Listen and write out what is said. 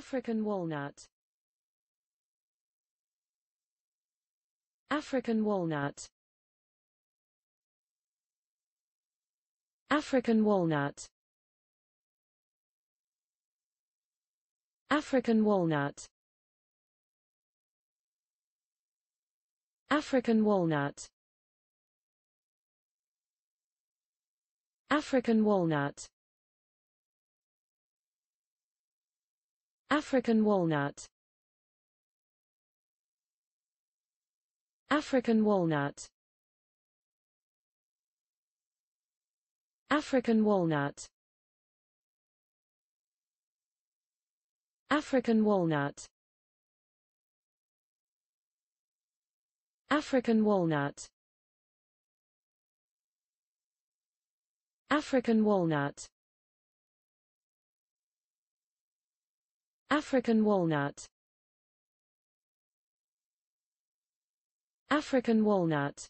African walnut African walnut African walnut African walnut African walnut African walnut African walnut African walnut African walnut African walnut African walnut African walnut African walnut African walnut